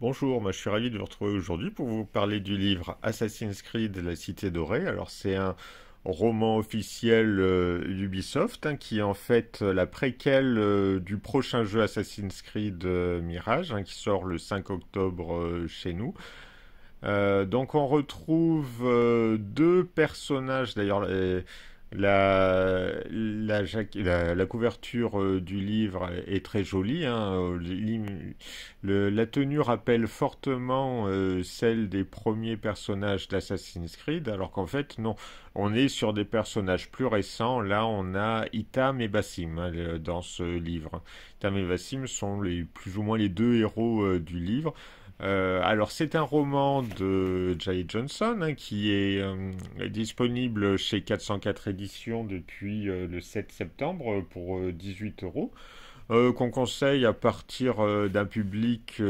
Bonjour, moi je suis ravi de vous retrouver aujourd'hui pour vous parler du livre Assassin's Creed La Cité Dorée. Alors c'est un roman officiel euh, d'Ubisoft, hein, qui est en fait euh, la préquelle euh, du prochain jeu Assassin's Creed Mirage hein, qui sort le 5 octobre chez nous. donc on retrouve deux personnages, d'ailleurs la, la, couverture euh, du livre est très jolie. Hein, euh, le, la tenue rappelle fortement euh, celle des premiers personnages d'Assassin's Creed, alors qu'en fait, non, on est sur des personnages plus récents. Là, on a Itam et Basim hein, dans ce livre. Itam et Basim sont les, plus ou moins les deux héros du livre. Euh, alors c'est un roman de Jay Johnson hein, qui est euh, disponible chez 404 éditions depuis euh, le 7 septembre pour 18 euros. qu'on conseille à partir d'un public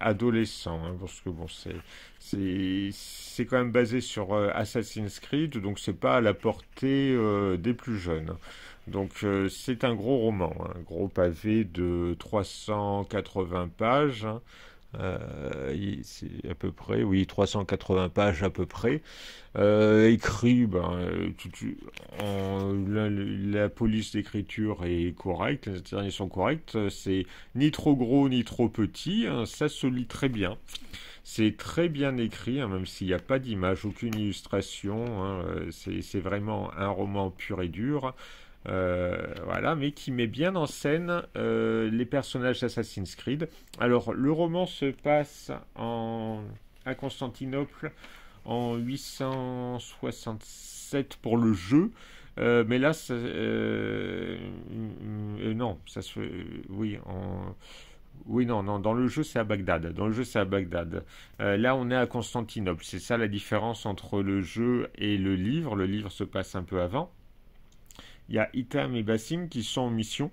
adolescent, hein, parce que bon, c'est quand même basé sur Assassin's Creed, donc c'est pas à la portée des plus jeunes. Donc c'est un gros roman, un hein, gros pavé de 380 pages. Euh, c'est à peu près, oui, 380 pages à peu près, euh, écrit, ben, euh, la, police d'écriture est correcte, les derniers sont corrects, c'est ni trop gros ni trop petit, hein, ça se lit très bien. C'est très bien écrit, hein, même s'il n'y a pas d'image, aucune illustration, hein, c'est vraiment un roman pur et dur. Euh, voilà, mais qui met bien en scène euh, les personnages d'Assassin's Creed. Alors, le roman se passe en, à Constantinople en 867 pour le jeu. Euh, mais là, non, ça se, oui, oui, non, non, dans le jeu c'est à Bagdad. Dans le jeu c'est à Bagdad. là, on est à Constantinople. C'est ça la différence entre le jeu et le livre. Le livre se passe un peu avant. Il y a Itam et Bassim qui sont en mission.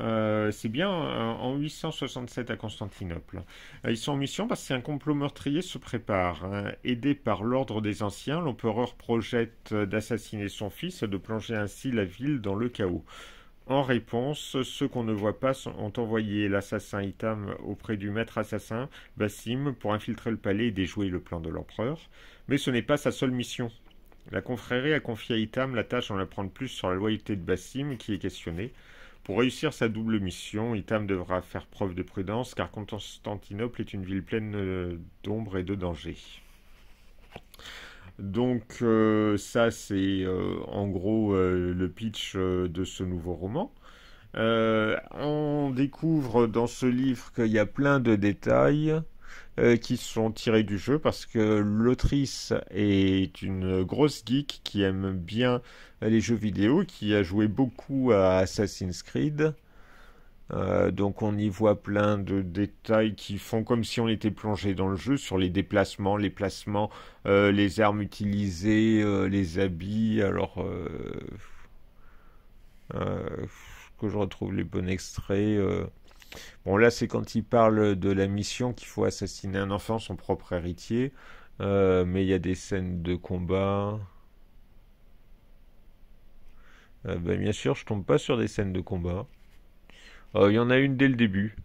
Euh, c'est bien euh, en 867 à Constantinople. Euh, ils sont en mission parce qu'un complot meurtrier se prépare. Hein. Aidé par l'ordre des anciens, l'empereur projette d'assassiner son fils et de plonger ainsi la ville dans le chaos. En réponse, ceux qu'on ne voit pas ont envoyé l'assassin Itam auprès du maître assassin, Bassim, pour infiltrer le palais et déjouer le plan de l'empereur. Mais ce n'est pas sa seule mission. La confrérie a confié à Itam la tâche d'en apprendre plus sur la loyauté de Bassim, qui est questionnée. Pour réussir sa double mission, Itam devra faire preuve de prudence, car Constantinople est une ville pleine euh, d'ombre et de dangers. Donc euh, ça, c'est euh, en gros le pitch de ce nouveau roman. on découvre dans ce livre qu'il y a plein de détails. Euh, qui sont tirés du jeu parce que l'autrice est une grosse geek qui aime bien les jeux vidéo, qui a joué beaucoup à Assassin's Creed. Euh, donc on y voit plein de détails qui font comme si on était plongé dans le jeu sur les déplacements, les placements, euh, les armes utilisées, les habits. Alors que je retrouve les bons extraits. Bon, là, c'est quand il parle de la mission qu'il faut assassiner un enfant, son propre héritier. Euh, mais il y a des scènes de combat. Euh, ben, bien sûr, je tombe pas sur des scènes de combat. Euh, il y en a une dès le début.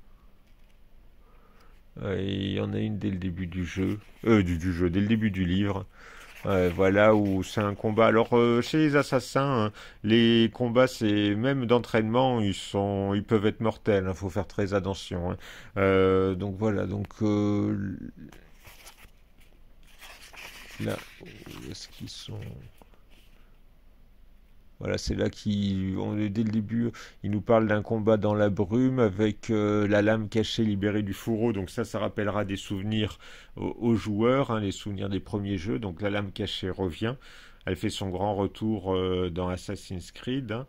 Il y en a une dès le début du jeu. du, jeu, dès le début du livre. Euh, voilà où c'est un combat. Alors euh, chez les assassins, hein, les combats, c'est même d'entraînement, ils sont, ils peuvent être mortels. Il hein, faut faire très attention. Hein. Euh, donc voilà, donc là, où est-ce qu'ils sont voilà, c'est là qui, dès le début, il nous parle d'un combat dans la brume avec euh, la lame cachée libérée du fourreau. Donc ça, ça rappellera des souvenirs aux, joueurs, hein, les souvenirs des premiers jeux. Donc la lame cachée revient. Elle fait son grand retour euh, dans Assassin's Creed, hein.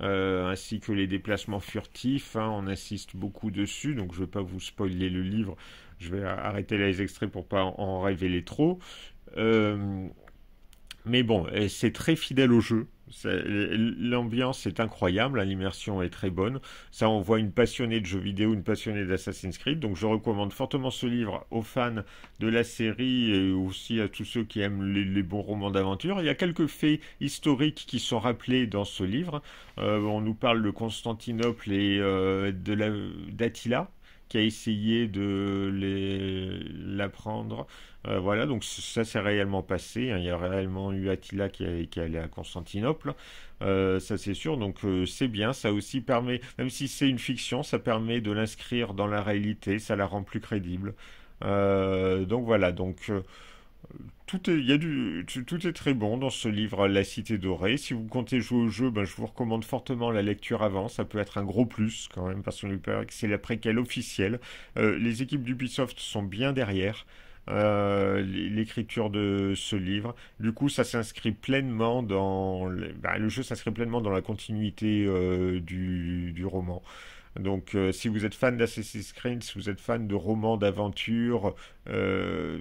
euh, ainsi que les déplacements furtifs. Hein, on insiste beaucoup dessus, donc je ne vais pas vous spoiler le livre. Je vais arrêter les extraits pour pas en, en révéler trop. mais bon, c'est très fidèle au jeu. L'ambiance est incroyable, l'immersion est très bonne. Ça, on voit une passionnée de jeux vidéo, une passionnée d'Assassin's Creed. Donc, je recommande fortement ce livre aux fans de la série et aussi à tous ceux qui aiment les, bons romans d'aventure. Il y a quelques faits historiques qui sont rappelés dans ce livre. Euh, on nous parle de Constantinople et euh, d'Attila qui a essayé de les l'apprendre. Euh, voilà, donc ça s'est réellement passé. Hein. Il y a réellement eu Attila qui, est allé à Constantinople. Euh, ça c'est sûr, donc euh, c'est bien. Ça aussi permet, même si c'est une fiction, ça permet de l'inscrire dans la réalité. Ça la rend plus crédible. donc voilà, donc tout est, y a du, tout est très bon dans ce livre La Cité Dorée. Si vous comptez jouer au jeu, ben, je vous recommande fortement la lecture avant. Ça peut être un gros plus quand même parce que c'est la préquelle officielle. Euh, les équipes d'Ubisoft sont bien derrière. Euh, l'écriture de ce livre. Du coup, ça s'inscrit pleinement dans... Ben, le jeu s'inscrit pleinement dans la continuité euh, du, roman. Donc, euh, si vous êtes fan d'Assassin's Creed, si vous êtes fan de romans d'aventure euh,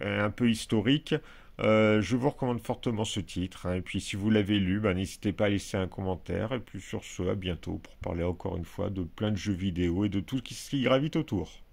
un peu historiques, euh, je vous recommande fortement ce titre. Hein. Et puis, si vous l'avez lu, bah, n'hésitez pas à laisser un commentaire. Et puis, sur ce, à bientôt pour parler encore une fois de plein de jeux vidéo et de tout ce qui gravite autour.